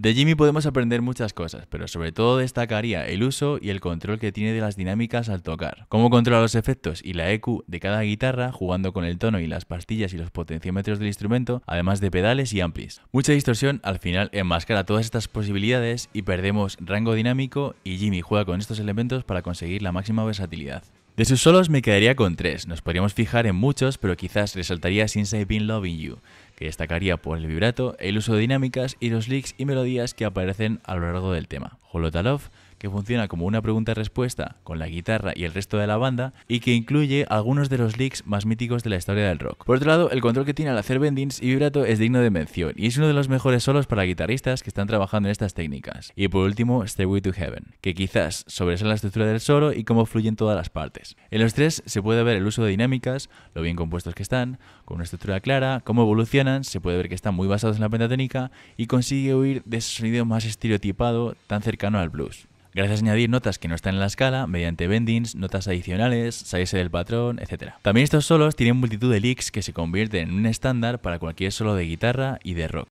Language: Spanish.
De Jimmy podemos aprender muchas cosas, pero sobre todo destacaría el uso y el control que tiene de las dinámicas al tocar. Cómo controla los efectos y la EQ de cada guitarra, jugando con el tono y las pastillas y los potenciómetros del instrumento, además de pedales y amplis. Mucha distorsión al final enmascara todas estas posibilidades y perdemos rango dinámico y Jimmy juega con estos elementos para conseguir la máxima versatilidad. De sus solos me quedaría con tres, nos podríamos fijar en muchos, pero quizás resaltaría Since I've Been Loving You, que destacaría por el vibrato, el uso de dinámicas y los leaks y melodías que aparecen a lo largo del tema. Holotalov que funciona como una pregunta-respuesta con la guitarra y el resto de la banda y que incluye algunos de los leaks más míticos de la historia del rock. Por otro lado, el control que tiene al hacer bendings y vibrato es digno de mención y es uno de los mejores solos para guitarristas que están trabajando en estas técnicas. Y por último, Stay Way to Heaven, que quizás sobresale la estructura del solo y cómo fluyen todas las partes. En los tres se puede ver el uso de dinámicas, lo bien compuestos que están, con una estructura clara, cómo evolucionan, se puede ver que están muy basados en la pentatónica y consigue huir de ese sonido más estereotipado tan cercano al blues gracias a añadir notas que no están en la escala mediante bendings, notas adicionales, salirse del patrón, etc. También estos solos tienen multitud de leaks que se convierten en un estándar para cualquier solo de guitarra y de rock.